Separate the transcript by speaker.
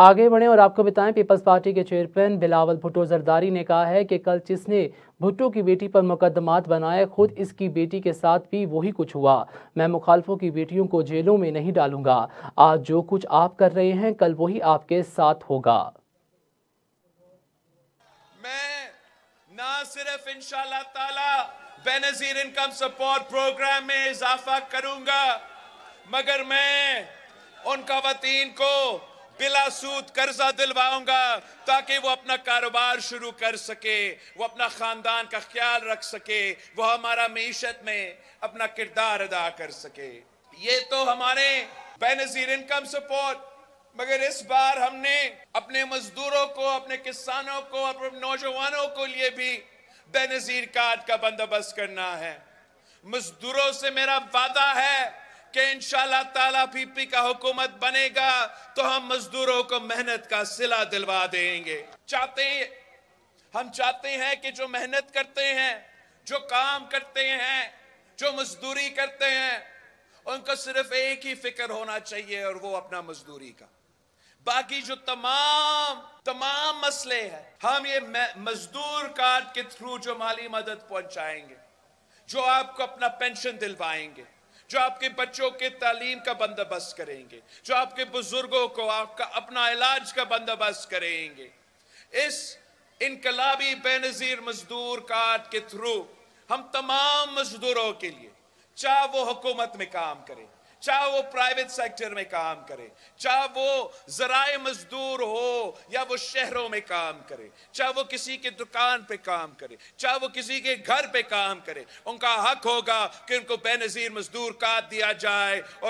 Speaker 1: आगे बढ़ें और आपको बताएं पीपल्स पार्टी के चेयरमैन बिलावल भुट्टो जरदारी ने कहा है कि कल जिसने भुट्टो की बेटी पर मुकदमात बनाए खुद इसकी बेटी के साथ भी वही कुछ हुआ मैं मुखालफों की बेटियों को जेलों में नहीं डालूंगा आज जो कुछ आप कर रहे हैं कल वही आपके साथ होगा
Speaker 2: मैं ना सिर्फ बेनजीर इनकम सपोर्ट प्रोग्राम में इजाफा करूंगा मगर मैं उन खातन को बिला सूद कर्जा दिलवाऊंगा ताकि वो अपना कारोबार शुरू कर सके वो अपना ख़ानदान का ख्याल रख सके वो हमारा मीशत में अपना किरदार अदा कर सके ये तो हमारे बेनज़ीर इनकम सपोर्ट मगर इस बार हमने अपने मजदूरों को अपने किसानों को अपने नौजवानों को लिए भी बेनज़ीर कार्ड का बंदोबस्त करना है मजदूरों से मेरा वादा है कि इन ताला पीपी का हुकूमत बनेगा तो हम मजदूरों को मेहनत का सिला दिलवा देंगे चाहते हैं हम चाहते हैं कि जो मेहनत करते हैं जो काम करते हैं जो मजदूरी करते हैं उनको सिर्फ एक ही फिक्र होना चाहिए और वो अपना मजदूरी का बाकी जो तमाम तमाम मसले हैं हम ये मजदूर कार्ड के थ्रू जो माली मदद पहुंचाएंगे जो आपको अपना पेंशन दिलवाएंगे जो आपके बच्चों के तालीम का बंदोबस्त करेंगे जो आपके बुजुर्गों को आपका अपना इलाज का बंदोबस्त करेंगे इस इनकलाबी बेनज़ीर मजदूर कार्ड के थ्रू हम तमाम मजदूरों के लिए चाहे वो हुकूमत में काम करें चाहे वो प्राइवेट सेक्टर में काम करें चाहे वो जराए मजदूर चाहे वो शहरों में काम करे चाहे वो किसी के दुकान पे काम करे चाहे वो किसी के घर पे काम करे उनका हक होगा कि उनको बेनजीर मजदूर काट दिया जाए और